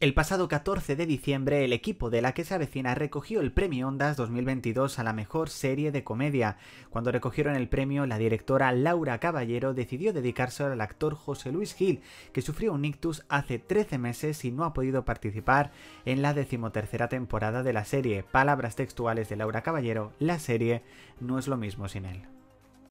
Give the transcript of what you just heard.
El pasado 14 de diciembre, el equipo de la que se avecina recogió el premio Ondas 2022 a la mejor serie de comedia. Cuando recogieron el premio, la directora Laura Caballero decidió dedicárselo al actor José Luis Gil, que sufrió un ictus hace 13 meses y no ha podido participar en la decimotercera temporada de la serie. Palabras textuales de Laura Caballero, la serie no es lo mismo sin él.